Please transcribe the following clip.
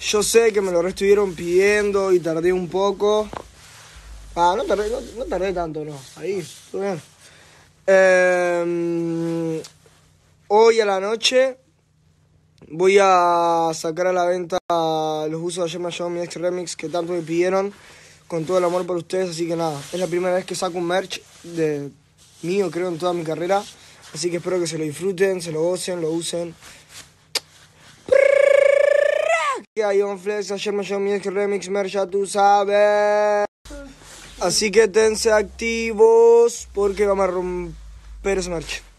Yo sé que me lo estuvieron pidiendo y tardé un poco. Ah, no tardé, tanto, no. Ahí, todo bien. Em, hoy a la noche voy a sacar a la venta los usos de Yema mi ex remix que tanto me pidieron. Con todo el amor por ustedes, así que nada. Es la primera vez que saco un merch de mío, creo, en toda mi carrera. Así que espero que se lo disfruten, se lo gocen, lo usen un Flex, ayer me llamó mi remix, ya tú sabes. Así que tense activos porque vamos a romper esa